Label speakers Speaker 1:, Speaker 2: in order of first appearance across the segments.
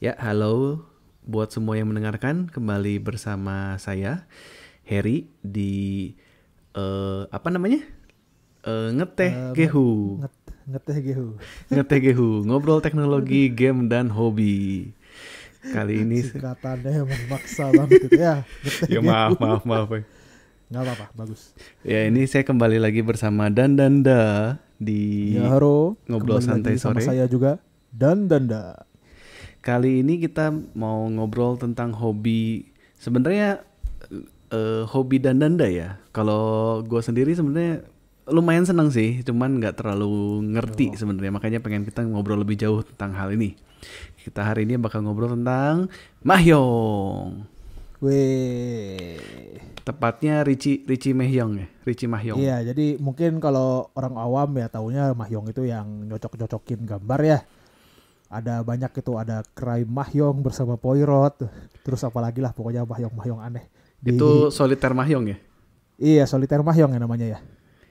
Speaker 1: Ya, halo buat semua yang mendengarkan kembali bersama saya Harry di uh, apa namanya? Uh, ngeteh uh, Gehu.
Speaker 2: ngeteh Gehu.
Speaker 1: ngeteh Gehu, ngobrol teknologi, game dan hobi. Kali ini
Speaker 2: singkatannya emang maksa banget itu ya. Ya maaf, maaf, maaf. Gak apa-apa, bagus.
Speaker 1: Ya ini saya kembali lagi bersama Dan Danda di ya, haro. Ngobrol kembali Santai Sore. Sama saya
Speaker 2: juga Dan Danda
Speaker 1: Kali ini kita mau ngobrol tentang hobi. Sebenarnya uh, hobi dan danda ya. Kalau gue sendiri sebenarnya lumayan senang sih, cuman nggak terlalu ngerti oh. sebenarnya. Makanya pengen kita ngobrol lebih jauh tentang hal ini. Kita hari ini bakal ngobrol tentang Mahyong. Weh. Tepatnya Ricci Ricci Mahyong ya, Ricci Mahyong. Iya,
Speaker 2: jadi mungkin kalau orang awam ya taunya Mahyong itu yang nyocok-nyocokin gambar ya ada banyak itu ada Krai Mahyong bersama Poirot terus apalagi lah pokoknya Mahyong Mahyong aneh di, itu
Speaker 1: soliter Mahyong ya
Speaker 2: iya soliter Mahyong ya namanya ya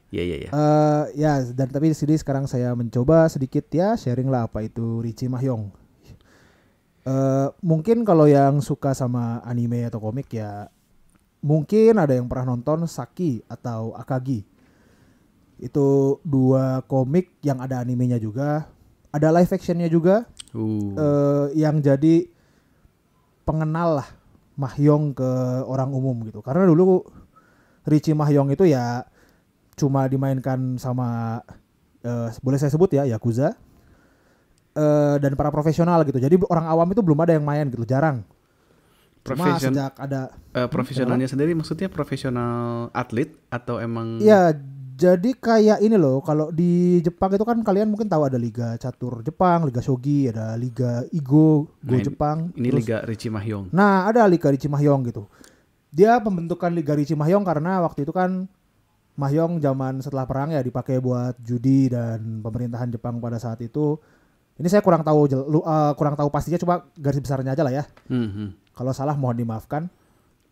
Speaker 2: Iya iya iya. Uh, ya dan tapi di sini sekarang saya mencoba sedikit ya sharing lah apa itu Richie Mahyong. Uh, eh, mungkin kalau yang suka sama anime atau komik ya mungkin ada yang pernah nonton Saki atau Akagi. Itu dua komik yang ada animenya juga ada live actionnya juga
Speaker 1: uh. Uh,
Speaker 2: yang jadi pengenal lah Mahyong ke orang umum gitu karena dulu Richie Mahyong itu ya cuma dimainkan sama uh, boleh saya sebut ya Yakuza uh, dan para profesional gitu jadi orang awam itu belum ada yang main gitu jarang Profesion, sejak ada
Speaker 1: uh, profesionalnya sendiri maksudnya profesional atlet atau emang ya
Speaker 2: jadi kayak ini loh, kalau di Jepang itu kan kalian mungkin tahu ada Liga Catur Jepang, Liga Shogi, ada Liga Igo, Go nah, Jepang. Ini terus, Liga Ricci Nah, ada Liga Ricci gitu. Dia pembentukan Liga Ricci karena waktu itu kan Mahyong zaman setelah perang ya dipakai buat judi dan pemerintahan Jepang pada saat itu. Ini saya kurang tahu uh, kurang tahu pastinya coba garis besarnya aja lah ya. Mm -hmm. Kalau salah mohon dimaafkan.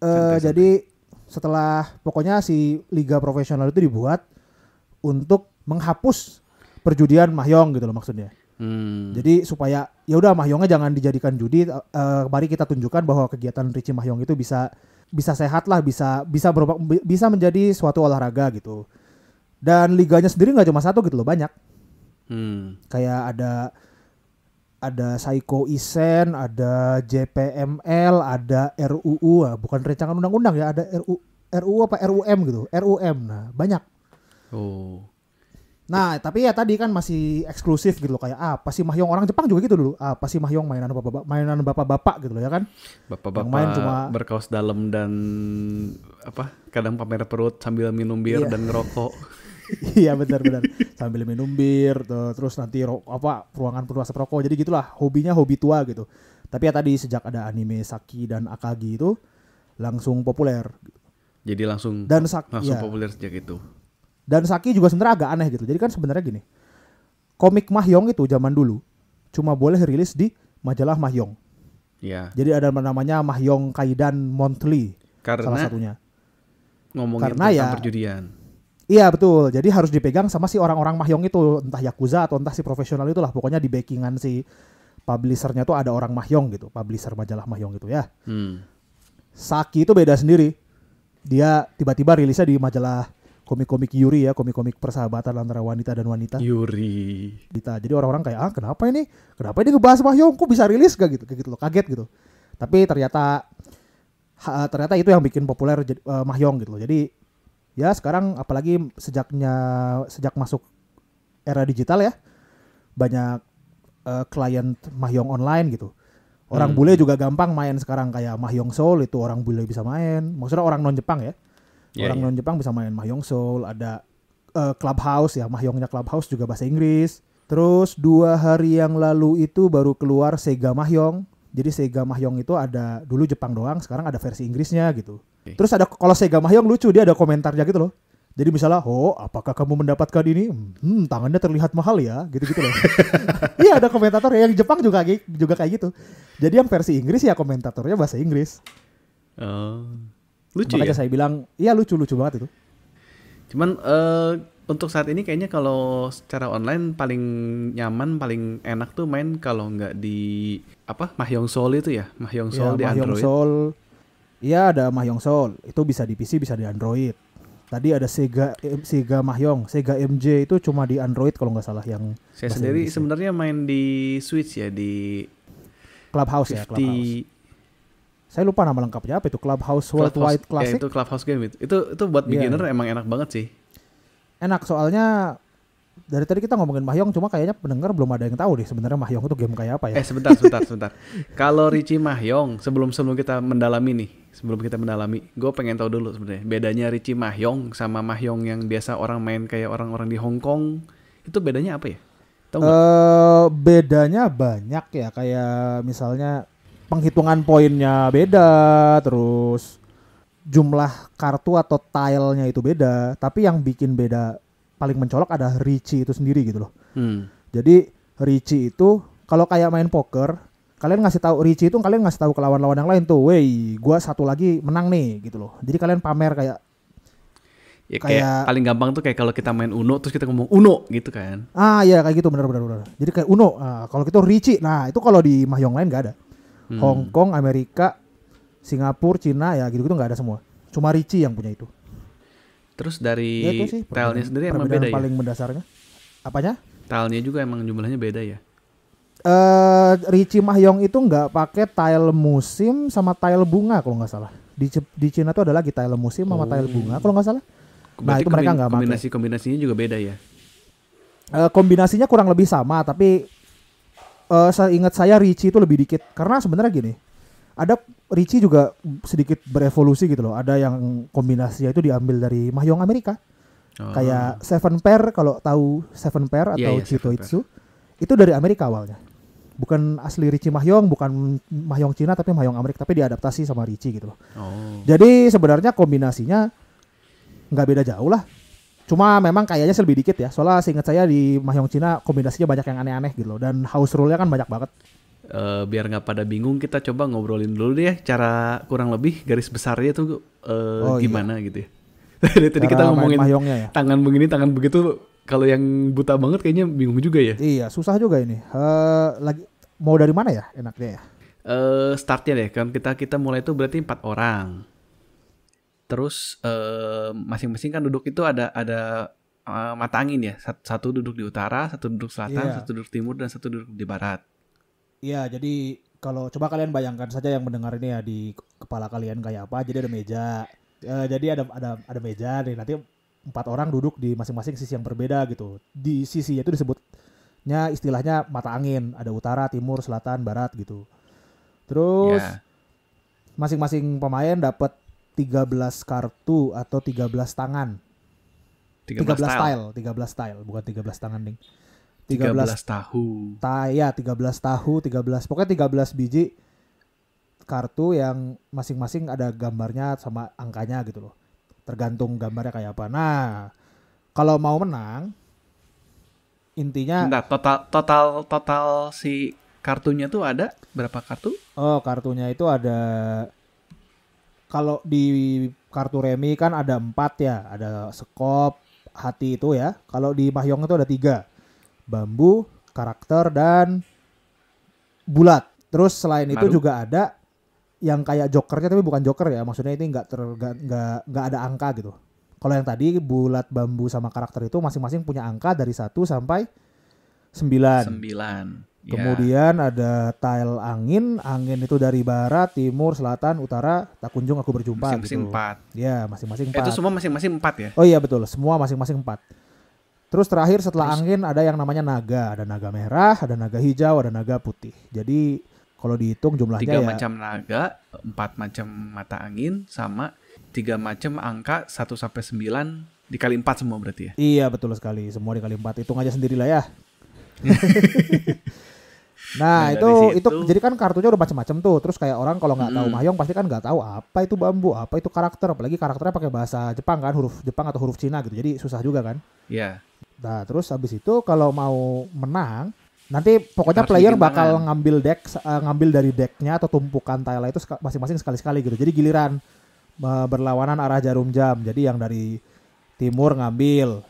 Speaker 2: Uh, jadi setelah pokoknya si liga profesional itu dibuat untuk menghapus perjudian mahyong gitu loh maksudnya. Hmm. Jadi supaya ya udah mahyongnya jangan dijadikan judi, uh, mari kita tunjukkan bahwa kegiatan Ricci mahyong itu bisa bisa sehat lah, bisa bisa berupa, bisa menjadi suatu olahraga gitu. Dan liganya sendiri nggak cuma satu gitu loh, banyak. Hmm. Kayak ada ada Saiko Isen, ada JPML, ada RUU, nah, bukan rancangan undang-undang ya, ada RU, RUU apa RUM gitu, RUM. Nah, banyak Oh. Nah, tapi ya tadi kan masih eksklusif gitu loh kayak ah, apa ah, sih Mahyong orang Jepang juga gitu dulu. Ah, apa ah, sih Mahyong mainan bapak-bapak mainan bapak-bapak gitu loh ya kan. Bapak-bapak main cuma
Speaker 1: berkaos dalam dan apa? Kadang pamer perut sambil minum bir iya. dan ngerokok.
Speaker 2: iya benar benar sambil minum bir terus nanti ro apa ruangan penuh asap rokok jadi gitulah hobinya hobi tua gitu tapi ya tadi sejak ada anime Saki dan Akagi itu langsung populer
Speaker 1: jadi langsung dan sak langsung ya. populer sejak itu
Speaker 2: dan Saki juga sebenarnya agak aneh gitu. Jadi kan sebenarnya gini. Komik Mahyong itu zaman dulu cuma boleh rilis di majalah Mahyong. Iya. Jadi ada namanya Mahyong Kaidan Monthly
Speaker 1: Karena salah satunya. Ngomongin Karena tentang ya, perjudian.
Speaker 2: Iya betul. Jadi harus dipegang sama si orang-orang Mahyong itu entah yakuza atau entah si profesional itulah. Pokoknya di backingan si publishernya tuh ada orang Mahyong gitu, publisher majalah Mahyong gitu ya. Hmm. Saki itu beda sendiri. Dia tiba-tiba rilisnya di majalah komik-komik Yuri ya, komik-komik persahabatan antara wanita dan wanita. Yuri. Dita. Jadi orang-orang kayak ah kenapa ini? Kenapa ini ngebahas Bahyong? Kok bisa rilis gak gitu? Kayak gitu loh, kaget gitu. Tapi ternyata ha, ternyata itu yang bikin populer uh, eh, Mahyong gitu loh. Jadi ya sekarang apalagi sejaknya sejak masuk era digital ya banyak uh, klien Mahyong online gitu. Orang hmm. bule juga gampang main sekarang kayak Mahyong Soul itu orang bule bisa main. Maksudnya orang non Jepang ya yeah, orang yeah. non Jepang bisa main Mahjong Soul ada uh, Clubhouse ya Mahjongnya Clubhouse juga bahasa Inggris terus dua hari yang lalu itu baru keluar Sega Mahjong jadi Sega Mahjong itu ada dulu Jepang doang sekarang ada versi Inggrisnya gitu okay. terus ada kalau Sega Mahjong lucu dia ada komentarnya gitu loh jadi misalnya, oh apakah kamu mendapatkan ini? Hmm, tangannya terlihat mahal ya, gitu-gitu loh. Iya ada komentator ya, yang Jepang juga juga kayak gitu. Jadi yang versi Inggris ya komentatornya bahasa Inggris.
Speaker 1: Oh. Lucu Makanya ya?
Speaker 2: saya bilang, iya lucu-lucu banget itu.
Speaker 1: Cuman uh, untuk saat ini kayaknya kalau secara online paling nyaman, paling enak tuh main kalau nggak di apa Mahjong Soul itu ya, Mahjong Soul ya, di Mahjong Android. Soul,
Speaker 2: iya ada Mahjong Soul, itu bisa di PC, bisa di Android. Tadi ada Sega Sega Mahjong, Sega MJ itu cuma di Android kalau nggak salah yang. Saya sendiri
Speaker 1: sebenarnya main di Switch ya di
Speaker 2: Clubhouse 50, ya, Clubhouse saya lupa nama lengkapnya apa itu Clubhouse Worldwide Clubhouse, Classic. Ya,
Speaker 1: itu Clubhouse Game itu. Itu itu buat iya. beginner emang enak banget sih.
Speaker 2: Enak soalnya dari tadi kita ngomongin Mahjong cuma kayaknya pendengar belum ada yang tahu deh sebenarnya Mahjong itu game kayak apa ya.
Speaker 1: Eh sebentar sebentar sebentar. Kalau Ricci Mahjong sebelum sebelum kita mendalami nih, sebelum kita mendalami, gue pengen tahu dulu sebenarnya bedanya Ricci Mahjong sama Mahjong yang biasa orang main kayak orang-orang di Hong Kong itu bedanya apa ya?
Speaker 2: Eh uh, bedanya banyak ya kayak misalnya penghitungan poinnya beda, terus jumlah kartu atau tilenya itu beda, tapi yang bikin beda paling mencolok ada Richie itu sendiri gitu loh. Hmm. Jadi Richie itu kalau kayak main poker, kalian ngasih tahu Richie itu kalian ngasih tahu ke lawan-lawan yang lain tuh, "Wey, gua satu lagi menang nih" gitu loh. Jadi kalian pamer kayak
Speaker 1: Ya, kayak, kayak paling gampang tuh kayak kalau kita main Uno terus kita ngomong Uno gitu kan.
Speaker 2: Ah iya kayak gitu benar benar benar. Jadi kayak Uno. Nah, kalau kita gitu Richie. Nah, itu kalau di Mahjong lain gak ada hmm. Hong Kong, Amerika, Singapura, Cina ya gitu-gitu nggak ada semua. Cuma Ricci yang punya itu.
Speaker 1: Terus dari ya, itu sih, telnya sendiri emang beda paling ya? paling
Speaker 2: mendasarnya. Apanya?
Speaker 1: Tilenya juga emang jumlahnya beda ya? Eh
Speaker 2: uh, Ricci Mahyong itu nggak pakai tile musim sama tile bunga kalau nggak salah. Di, di Cina tuh ada lagi tile musim sama oh. tile bunga kalau nggak salah. Nah itu mereka nggak pakai.
Speaker 1: Kombinasi kombinasinya juga beda ya?
Speaker 2: Uh, kombinasinya kurang lebih sama tapi uh, saya ingat saya Ricci itu lebih dikit karena sebenarnya gini ada Ricci juga sedikit berevolusi gitu loh ada yang kombinasi itu diambil dari Mahjong Amerika oh. kayak Seven Pair kalau tahu Seven Pair atau yeah, iya, iya, yeah, Chito Itsu itu dari Amerika awalnya bukan asli Ricci Mahjong, bukan Mahjong Cina tapi Mahjong Amerika, tapi diadaptasi sama Ricci gitu loh. Oh. Jadi sebenarnya kombinasinya nggak beda jauh lah Cuma memang kayaknya lebih dikit ya. Soalnya seingat saya di Mahjong Cina kombinasinya banyak yang aneh-aneh gitu loh. Dan house rule-nya kan banyak banget.
Speaker 1: Uh, biar nggak pada bingung kita coba ngobrolin dulu deh cara kurang lebih garis besarnya tuh uh, oh, iya. gimana iya. gitu ya. Tadi tadi kita ngomongin ya. tangan begini tangan begitu kalau yang buta banget kayaknya bingung juga ya. Iya,
Speaker 2: susah juga ini. Uh, lagi mau dari mana ya enaknya ya?
Speaker 1: Uh, startnya deh kan kita kita mulai itu berarti empat orang terus eh, masing-masing uh, kan duduk itu ada ada uh, mata angin ya satu duduk di utara satu duduk selatan yeah. satu duduk timur dan satu duduk di barat
Speaker 2: iya yeah, jadi kalau coba kalian bayangkan saja yang mendengar ini ya di kepala kalian kayak apa jadi ada meja uh, jadi ada ada ada meja nih nanti empat orang duduk di masing-masing sisi yang berbeda gitu di sisi itu disebutnya istilahnya mata angin ada utara timur selatan barat gitu terus iya. masing-masing pemain dapat 13 kartu atau 13 tangan. 13, 13 style. style, 13 tile, bukan 13 tangan ding. 13, 13 tahu. Ta ya, 13 tahu, 13. Pokoknya 13 biji kartu yang masing-masing ada gambarnya sama angkanya gitu loh. Tergantung gambarnya kayak apa. Nah, kalau mau menang
Speaker 1: intinya Bentar, total total total si kartunya tuh ada berapa kartu?
Speaker 2: Oh, kartunya itu ada kalau di kartu remi kan ada empat ya, ada sekop, hati itu ya. Kalau di mahjong itu ada tiga, bambu, karakter dan bulat. Terus selain itu juga ada yang kayak jokernya tapi bukan joker ya, maksudnya ini nggak nggak nggak ada angka gitu. Kalau yang tadi bulat bambu sama karakter itu masing-masing punya angka dari satu sampai sembilan.
Speaker 1: Sembilan. Iya. Kemudian
Speaker 2: yeah. ada tail angin, angin itu dari barat, timur, selatan, utara, tak kunjung aku berjumpa masing -masing gitu. Empat. Ya, masing-masing empat. Itu semua
Speaker 1: masing-masing empat ya? Oh
Speaker 2: iya betul, semua masing-masing empat. Terus terakhir setelah Terus. angin ada yang namanya naga, ada naga merah, ada naga hijau, ada naga putih. Jadi kalau dihitung jumlahnya tiga ya, macam
Speaker 1: naga, empat macam mata angin, sama tiga macam angka satu sampai sembilan dikali empat semua berarti
Speaker 2: ya? Iya betul sekali, semua dikali empat. Hitung aja sendirilah ya. Nah, nah itu itu jadi kan kartunya udah macam-macam tuh. Terus kayak orang kalau nggak mm. tahu Mahjong pasti kan nggak tahu apa itu bambu, apa itu karakter, apalagi karakternya pakai bahasa Jepang kan, huruf Jepang atau huruf Cina gitu. Jadi susah juga kan? Iya. Yeah. Nah, terus habis itu kalau mau menang Nanti pokoknya Harus player bakal tangan. ngambil deck uh, ngambil dari decknya atau tumpukan tile itu masing-masing sekali-sekali gitu. Jadi giliran uh, berlawanan arah jarum jam. Jadi yang dari timur ngambil,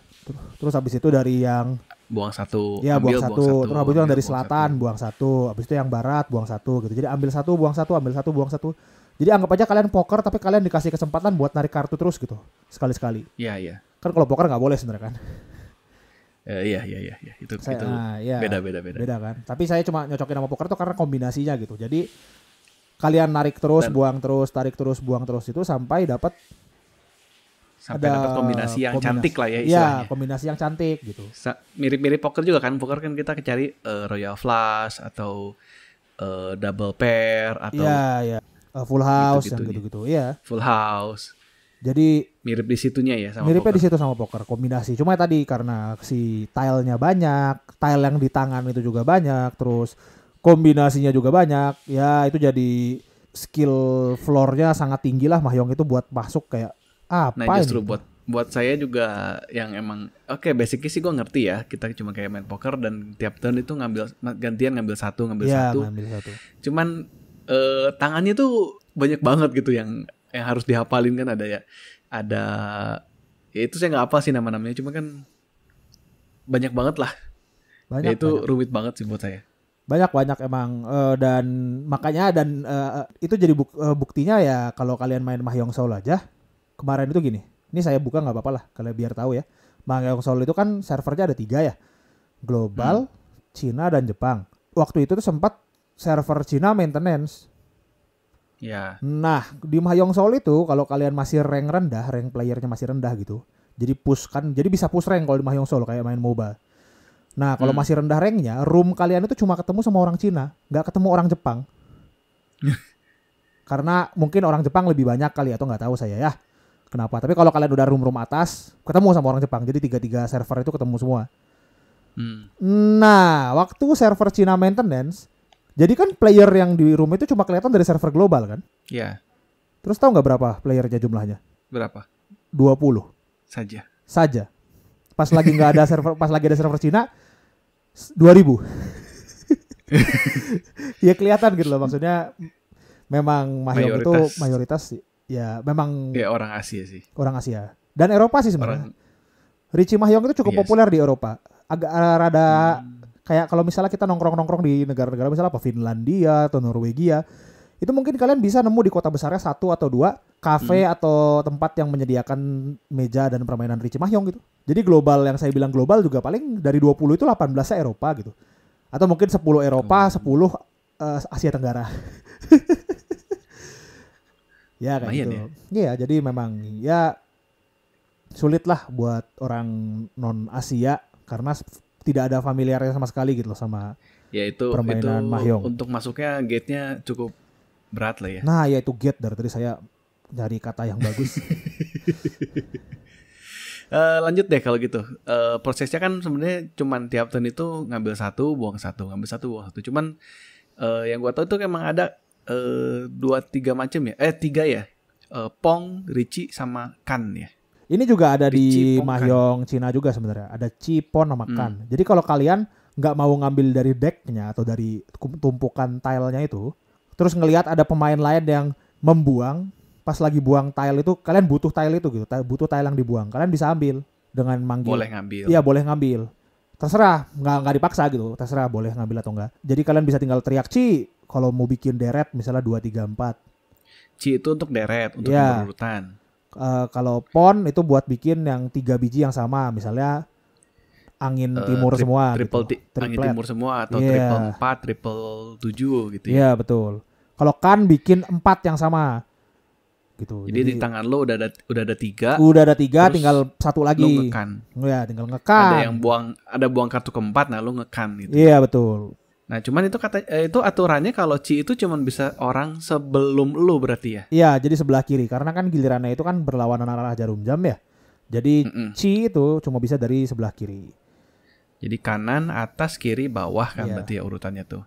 Speaker 2: terus habis itu dari yang
Speaker 1: buang satu ya ambil, buang, satu. buang satu terus habis itu yang iya, dari
Speaker 2: selatan satu. buang satu habis itu yang barat buang satu gitu jadi ambil satu buang satu ambil satu buang satu jadi anggap aja kalian poker tapi kalian dikasih kesempatan buat narik kartu terus gitu sekali sekali iya iya kan kalau poker nggak boleh sebenarnya kan
Speaker 1: Uh, iya iya iya itu saya, itu nah, ya, beda beda beda beda kan
Speaker 2: tapi saya cuma nyocokin sama poker tuh karena kombinasinya gitu jadi kalian narik terus Dan, buang terus tarik terus buang terus itu sampai dapat
Speaker 1: sampai ada dapat kombinasi yang kombinasi. cantik lah ya iya, istilahnya. Ya,
Speaker 2: kombinasi yang cantik gitu.
Speaker 1: Mirip-mirip poker juga kan, poker kan kita cari uh, royal flush atau uh, double pair atau ya,
Speaker 2: ya. Uh, full house gitu yang gitu-gitu. Iya.
Speaker 1: Full house. Jadi mirip di situnya ya sama Miripnya poker. di
Speaker 2: situ sama poker kombinasi. Cuma tadi karena si tile-nya banyak, tile yang di tangan itu juga banyak, terus kombinasinya juga banyak. Ya, itu jadi skill floor-nya sangat tinggi lah Mahyong itu buat masuk kayak apa nah justru ini? Gitu? buat
Speaker 1: buat saya juga yang emang oke okay, basicnya sih gue ngerti ya kita cuma kayak main poker dan tiap turn itu ngambil gantian ngambil satu ngambil ya, satu. Ngambil satu. Cuman eh, tangannya tuh banyak banget gitu yang yang harus dihafalin kan ada ya ada ya itu saya nggak apa sih nama-namanya cuma kan banyak banget lah. Banyak, ya itu banyak. rumit banget sih buat saya.
Speaker 2: Banyak banyak emang uh, dan makanya dan uh, itu jadi buk, uh, buktinya ya kalau kalian main Mahjong Soul aja kemarin itu gini. Ini saya buka nggak apa-apa lah kalian biar tahu ya. Mangyong Seoul itu kan servernya ada tiga ya. Global, hmm. Cina dan Jepang. Waktu itu tuh sempat server Cina maintenance. Ya. Nah, di Mahjong Seoul itu kalau kalian masih rank rendah, rank playernya masih rendah gitu. Jadi push kan, jadi bisa push rank kalau di Mahjong Seoul kayak main MOBA. Nah, kalau hmm. masih rendah ranknya, room kalian itu cuma ketemu sama orang Cina, nggak ketemu orang Jepang. Karena mungkin orang Jepang lebih banyak kali atau nggak tahu saya ya kenapa tapi kalau kalian udah room room atas ketemu sama orang Jepang jadi tiga tiga server itu ketemu semua hmm. nah waktu server Cina maintenance jadi kan player yang di room itu cuma kelihatan dari server global kan iya yeah. terus tahu nggak berapa playernya jumlahnya berapa 20 saja saja pas lagi nggak ada server pas lagi ada server Cina 2000 ya kelihatan gitu loh maksudnya memang mahyok itu mayoritas sih ya memang
Speaker 1: ya orang Asia sih.
Speaker 2: Orang Asia. Dan Eropa sih sebenarnya. Orang... Richie Mahjong itu cukup iya populer di Eropa. Agak eh, rada hmm. kayak kalau misalnya kita nongkrong-nongkrong di negara-negara misalnya apa Finlandia atau Norwegia, itu mungkin kalian bisa nemu di kota besarnya satu atau dua kafe hmm. atau tempat yang menyediakan meja dan permainan Richie Mahjong gitu. Jadi global yang saya bilang global juga paling dari 20 itu 18 Eropa gitu. Atau mungkin 10 Eropa, hmm. sepuluh 10 uh, eh, Asia Tenggara. Ya kayak Mayan gitu. Ya? Iya, ya, jadi memang ya sulit lah buat orang non Asia karena tidak ada familiarnya sama sekali gitu loh sama
Speaker 1: ya itu permainan itu mahjong. Untuk masuknya gate-nya cukup berat lah ya. Nah,
Speaker 2: ya itu gate dari tadi saya dari kata yang bagus.
Speaker 1: uh, lanjut deh kalau gitu. Uh, prosesnya kan sebenarnya cuman tiap turn itu ngambil satu, buang satu, ngambil satu, buang satu. Cuman uh, yang gua tahu itu emang ada Eh, dua tiga macam ya eh tiga ya uh, Pong Ricci sama Kan ya
Speaker 2: ini juga ada Ricci, di Pong, kan. Mahjong kan. Cina juga sebenarnya ada cipon sama Kan hmm. jadi kalau kalian nggak mau ngambil dari decknya atau dari tumpukan tilenya itu terus ngelihat ada pemain lain yang membuang pas lagi buang tile itu kalian butuh tile itu gitu butuh tile yang dibuang kalian bisa ambil dengan manggil boleh ngambil iya boleh ngambil terserah nggak nggak dipaksa gitu terserah boleh ngambil atau enggak jadi kalian bisa tinggal teriak ci kalau mau bikin deret misalnya 2 3 4.
Speaker 1: C itu untuk deret, untuk yeah. Iya. urutan.
Speaker 2: Uh, eh, kalau pon itu buat bikin yang tiga biji yang sama misalnya angin uh, timur tri semua triple gitu. Ti triplet. angin timur semua atau yeah. triple
Speaker 1: 4, triple 7 gitu ya. Iya, yeah,
Speaker 2: betul. Kalau kan bikin empat yang sama
Speaker 1: gitu. Jadi, Jadi di tangan lo udah ada udah
Speaker 2: ada tiga. Udah ada tiga, tinggal satu lagi. Lo ngekan. Ya, tinggal ngekan. Ada yang
Speaker 1: buang ada buang kartu keempat, nah lo ngekan gitu.
Speaker 2: Iya betul.
Speaker 1: Nah, cuman itu kata eh, itu aturannya kalau ci itu cuman bisa orang sebelum lu berarti ya.
Speaker 2: Iya, jadi sebelah kiri karena kan gilirannya itu kan berlawanan arah jarum jam ya. Jadi mm -mm. ci itu cuma bisa dari sebelah kiri.
Speaker 1: Jadi kanan, atas, kiri, bawah kan yeah. berarti ya urutannya tuh.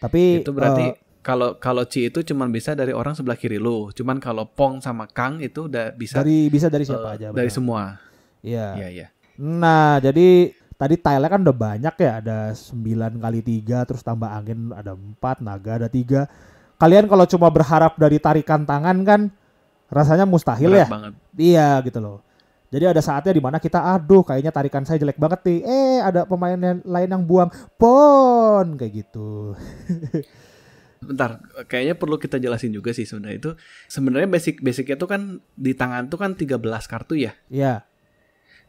Speaker 2: Tapi itu berarti
Speaker 1: uh, kalau kalau Ci itu cuman bisa dari orang sebelah kiri lu. Cuman kalau Pong sama Kang itu udah bisa dari
Speaker 2: bisa dari siapa uh, aja. Benar. Dari semua. Iya. Iya, iya. Nah, jadi tadi tile kan udah banyak ya ada 9 kali tiga, terus tambah angin ada empat, naga ada tiga. kalian kalau cuma berharap dari tarikan tangan kan rasanya mustahil Berat ya banget. iya gitu loh jadi ada saatnya dimana kita aduh kayaknya tarikan saya jelek banget nih eh ada pemain yang lain yang buang pon kayak gitu bentar
Speaker 1: kayaknya perlu kita jelasin juga sih sebenarnya itu sebenarnya basic basicnya itu kan di tangan tuh kan 13 kartu ya iya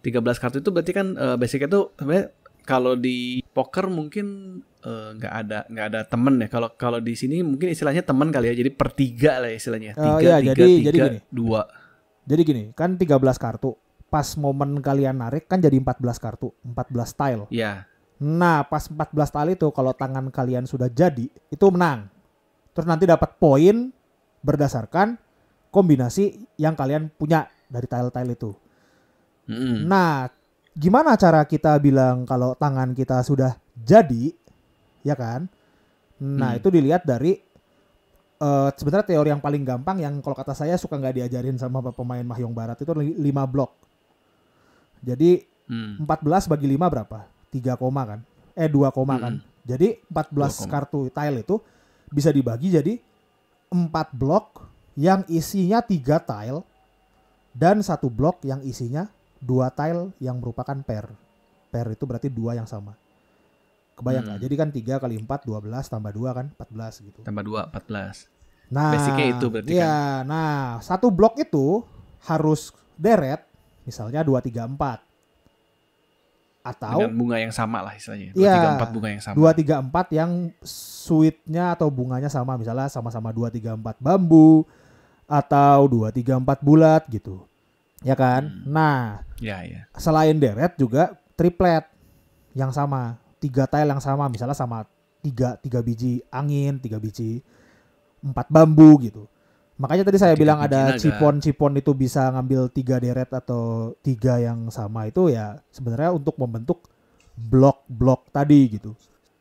Speaker 1: 13 kartu itu berarti kan uh, basicnya tuh sebenarnya kalau di poker mungkin eh, nggak uh, ada nggak ada temen ya kalau kalau di sini mungkin istilahnya temen kali ya jadi per ya oh, tiga lah istilahnya tiga uh, ya, tiga jadi, tiga jadi gini. dua
Speaker 2: jadi gini kan 13 kartu pas momen kalian narik kan jadi 14 kartu 14 tile ya yeah. nah pas 14 tile itu kalau tangan kalian sudah jadi itu menang terus nanti dapat poin berdasarkan kombinasi yang kalian punya dari tile-tile itu Mm. Nah, gimana cara kita bilang kalau tangan kita sudah jadi, ya kan? Nah, mm. itu dilihat dari uh, sebenarnya teori yang paling gampang yang kalau kata saya suka nggak diajarin sama pemain mahjong Barat itu lima blok. Jadi mm. 14 bagi lima berapa? tiga koma kan? Eh dua koma hmm. kan. Jadi 14 kartu tile itu bisa dibagi jadi empat blok yang isinya tiga tile dan satu blok yang isinya dua tile yang merupakan pair. Pair itu berarti dua yang sama. Kebayang hmm. Hmm. Jadi kan 3 kali 4 12 tambah 2 kan 14 gitu.
Speaker 1: Tambah 2 14. Nah, basicnya itu berarti
Speaker 2: iya, kan. nah, satu blok itu harus deret misalnya 2 3 4
Speaker 1: atau dengan bunga yang sama lah istilahnya. iya, 3, 4 bunga yang sama. 2, 3,
Speaker 2: 4 yang sweetnya atau bunganya sama misalnya sama-sama 2, 3, 4 bambu atau 2, 3, 4 bulat gitu ya kan? Hmm. Nah, ya, ya. selain deret juga triplet yang sama, tiga tail yang sama, misalnya sama tiga tiga biji angin, tiga biji empat bambu gitu. Makanya tadi saya tiga bilang ada cipon-cipon itu bisa ngambil tiga deret atau tiga yang sama itu ya sebenarnya untuk membentuk blok-blok tadi gitu.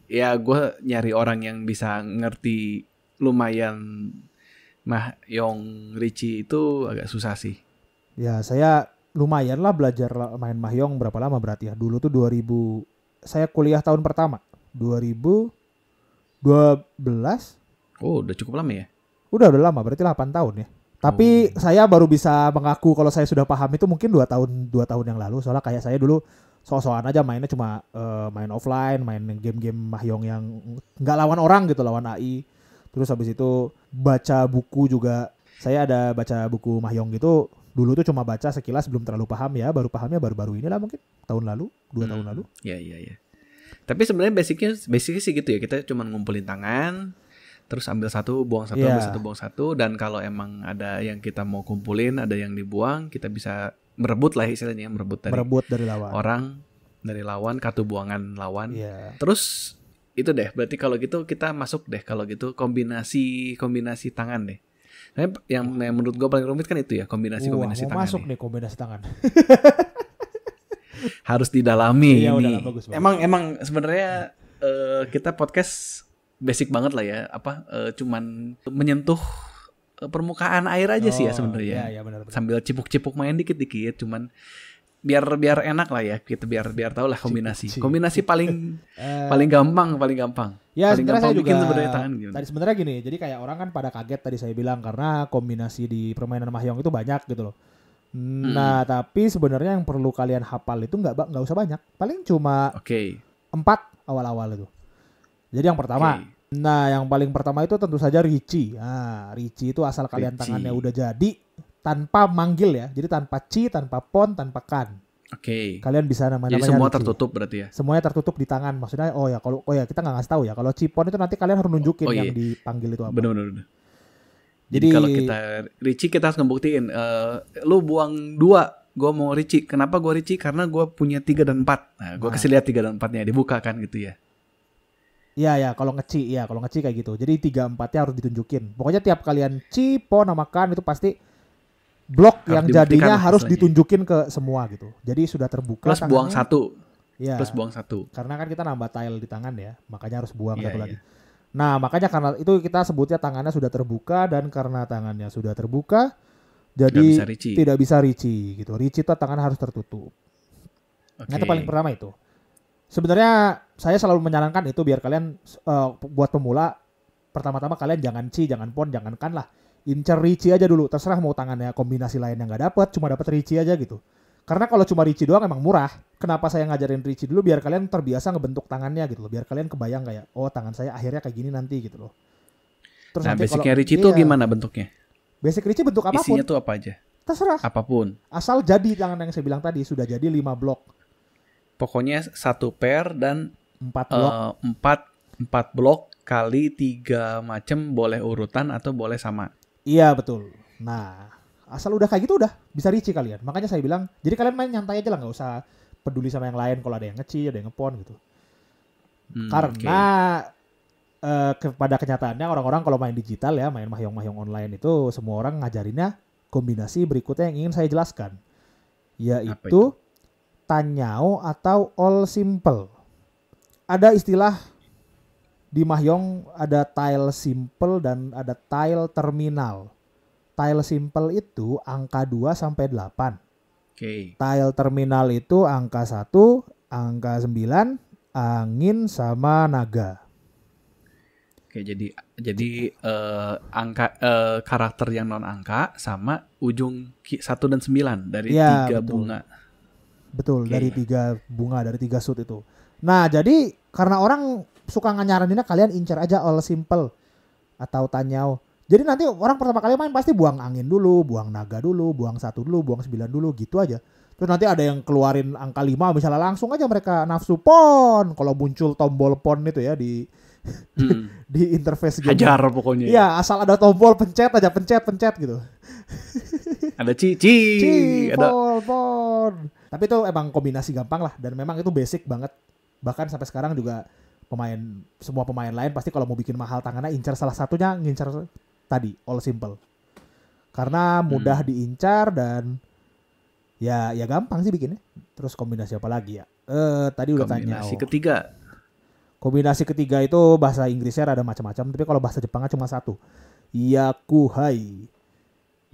Speaker 1: Ya gue nyari orang yang bisa ngerti lumayan mah Yong Ricci itu agak susah sih
Speaker 2: ya saya lumayan lah belajar main mahjong berapa lama berarti ya. Dulu tuh 2000 saya kuliah tahun pertama 2012. Oh, udah cukup lama ya? Udah udah lama, berarti 8 tahun ya. Tapi oh. saya baru bisa mengaku kalau saya sudah paham itu mungkin dua tahun dua tahun yang lalu. Soalnya kayak saya dulu so-soan aja mainnya cuma uh, main offline, main game-game mahjong yang nggak lawan orang gitu, lawan AI. Terus habis itu baca buku juga. Saya ada baca buku mahjong gitu dulu tuh cuma baca sekilas belum terlalu paham ya baru pahamnya baru-baru ini lah mungkin tahun lalu dua hmm.
Speaker 1: tahun lalu ya ya ya tapi sebenarnya basicnya basicnya sih gitu ya kita cuma ngumpulin tangan terus ambil satu buang satu yeah. ambil iya. satu buang satu dan kalau emang ada yang kita mau kumpulin ada yang dibuang kita bisa merebut lah istilahnya merebut dari merebut dari lawan orang dari lawan kartu buangan lawan yeah. terus itu deh berarti kalau gitu kita masuk deh kalau gitu kombinasi kombinasi tangan deh yang, yang menurut gue paling rumit kan itu ya kombinasi ya. kombinasi tangan. Masuk
Speaker 2: nih kombinasi tangan.
Speaker 1: Harus didalami ya, ini. Udah, bagus, bagus. Emang emang sebenarnya uh, kita podcast basic banget lah ya. Apa uh, cuman menyentuh eh, permukaan air aja oh, sih ya oh, sebenarnya. Ya, ya, Sambil cipuk-cipuk main dikit-dikit cuman biar biar enak lah ya gitu biar biar tau lah kombinasi Cik. kombinasi paling
Speaker 2: eh, paling
Speaker 1: gampang paling gampang ya paling sebenarnya saya juga sebenarnya tangan gitu. tadi
Speaker 2: sebenarnya gini jadi kayak orang kan pada kaget tadi saya bilang karena kombinasi di permainan mahjong itu banyak gitu loh hmm. nah hmm. tapi sebenarnya yang perlu kalian hafal itu nggak nggak usah banyak paling cuma okay. empat awal-awal itu jadi yang pertama okay. Nah, yang paling pertama itu tentu saja Ricci. Nah, Ricci itu asal kalian tangannya udah jadi, tanpa manggil ya. Jadi tanpa ci, tanpa pon, tanpa kan. Oke. Okay. Kalian bisa namanya Jadi semua tertutup berarti ya. Semuanya tertutup di tangan. Maksudnya oh ya kalau oh ya kita nggak ngasih tahu ya. Kalau cipon itu nanti kalian harus nunjukin oh, oh, yang iya. dipanggil itu apa. Benar benar. Jadi, Jadi kalau kita
Speaker 1: Ricci kita harus ngebuktiin uh, lu buang dua gue mau Ricci. Kenapa gue Ricci? Karena gue punya tiga dan empat. Nah, gue nah. kasih lihat tiga dan empatnya dibuka kan gitu ya.
Speaker 2: Iya ya, kalau ngeci ya, kalau ngeci kayak gitu. Jadi tiga empatnya harus ditunjukin. Pokoknya tiap kalian cipo namakan itu pasti blok harus yang jadinya harus ditunjukin ke semua gitu. Jadi sudah terbuka. Plus tangannya. buang satu. Ya, Plus buang satu. Karena kan kita nambah tile di tangan ya, makanya harus buang yeah, satu yeah. lagi. Nah makanya karena itu kita sebutnya tangannya sudah terbuka dan karena tangannya sudah terbuka,
Speaker 1: jadi tidak bisa
Speaker 2: ricci. gitu. Ricci itu tangan harus tertutup. Okay. Nah itu paling pertama itu. Sebenarnya saya selalu menyarankan itu biar kalian uh, buat pemula pertama-tama kalian jangan ci, jangan pon, jangan kan lah incar Ricci aja dulu terserah mau tangannya kombinasi lain yang nggak dapat cuma dapat Ricci aja gitu karena kalau cuma Ricci doang emang murah kenapa saya ngajarin Ricci dulu biar kalian terbiasa ngebentuk tangannya gitu loh biar kalian kebayang kayak oh tangan saya akhirnya kayak gini nanti gitu loh terus nah basicnya Ricci itu iya, gimana bentuknya basic Ricci bentuk apapun isinya tuh apa aja terserah apapun asal jadi tangan yang saya bilang tadi sudah jadi lima blok
Speaker 1: pokoknya satu pair
Speaker 2: dan empat eh, blok uh,
Speaker 1: empat empat blok kali tiga macam boleh urutan atau boleh sama
Speaker 2: Iya betul. Nah asal udah kayak gitu udah bisa ricik kalian. Makanya saya bilang jadi kalian main nyantai aja lah nggak usah peduli sama yang lain kalau ada yang ngeci ada yang ngepon gitu. Hmm, Karena okay. uh, eh, kepada kenyataannya orang-orang kalau main digital ya main mahjong-mahjong online itu semua orang ngajarinnya kombinasi berikutnya yang ingin saya jelaskan yaitu tanyao atau all simple. Ada istilah di Mahjong ada tile simple dan ada tile terminal. Tile simple itu angka 2 sampai 8. Oke. Okay. Tile terminal itu angka 1, angka 9, angin sama naga.
Speaker 1: Oke, okay, jadi jadi uh, angka uh, karakter yang non angka sama ujung 1 dan
Speaker 2: 9 dari ya, tiga betul. bunga. Betul, okay. dari tiga bunga, dari tiga sud itu. Nah, jadi karena orang suka nyaraninnya kalian incer aja all simple atau tanyau. Jadi nanti orang pertama kali main pasti buang angin dulu, buang naga dulu, buang satu dulu, buang sembilan dulu gitu aja. Terus nanti ada yang keluarin angka lima misalnya langsung aja mereka nafsu pon. Kalau muncul tombol pon itu ya di hmm. di interface gitu. Hajar pokoknya. Ya. Iya, asal ada tombol pencet aja pencet pencet gitu. ada ci, ci, ada pon, pon. Tapi itu emang kombinasi gampang lah dan memang itu basic banget. Bahkan sampai sekarang juga pemain semua pemain lain pasti kalau mau bikin mahal tangannya incar salah satunya ngincar tadi all simple karena hmm. mudah hmm. diincar dan ya ya gampang sih bikinnya terus kombinasi apa lagi ya eh tadi udah kombinasi tanya kombinasi oh. ketiga kombinasi ketiga itu bahasa Inggrisnya ada macam-macam tapi kalau bahasa Jepangnya cuma satu yakuhai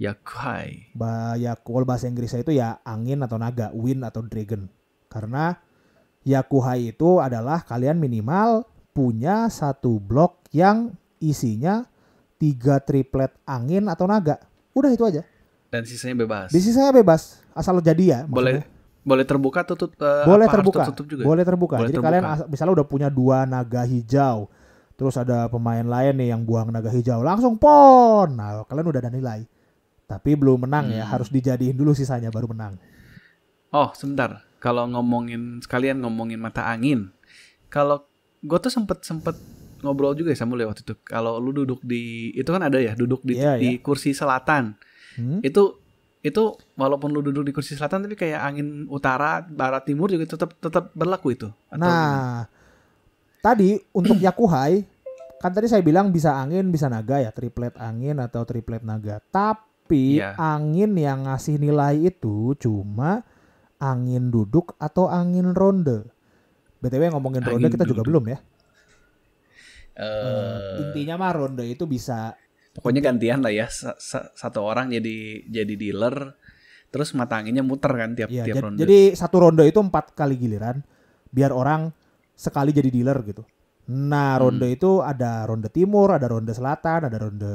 Speaker 2: yakuhai bah ya kalau bahasa Inggrisnya itu ya angin atau naga wind atau dragon karena Yakuhai itu adalah kalian minimal punya satu blok yang isinya tiga triplet angin atau naga. Udah itu aja.
Speaker 1: Dan sisanya bebas. Di
Speaker 2: sisanya bebas, asal lo jadi ya. Maksudnya. Boleh
Speaker 1: boleh terbuka tutup uh, boleh apa, terbuka tutup juga? Ya? boleh terbuka boleh jadi terbuka. kalian
Speaker 2: misalnya udah punya dua naga hijau terus ada pemain lain nih yang buang naga hijau langsung pon nah kalian udah ada nilai tapi belum menang ya, hmm. ya harus dijadiin dulu sisanya baru menang
Speaker 1: oh sebentar kalau ngomongin sekalian ngomongin mata angin kalau gue tuh sempet sempet ngobrol juga ya sama lu ya waktu itu kalau lu duduk di itu kan ada ya duduk di, yeah, di yeah. kursi selatan hmm? itu itu walaupun lu duduk di kursi selatan tapi kayak angin utara barat timur juga tetap tetap berlaku itu atau nah gimana?
Speaker 2: tadi untuk yakuhai kan tadi saya bilang bisa angin bisa naga ya triplet angin atau triplet naga tapi yeah. angin yang ngasih nilai itu cuma angin duduk atau angin ronde? BTW ngomongin angin ronde kita duduk. juga belum ya. Uh, intinya mah ronde itu bisa
Speaker 1: pokoknya gantian lah ya satu orang jadi jadi dealer terus mata anginnya muter kan tiap ya, tiap ronde. Jadi
Speaker 2: satu ronde itu empat kali giliran biar orang sekali jadi dealer gitu. Nah, ronde hmm. itu ada ronde timur, ada ronde selatan, ada ronde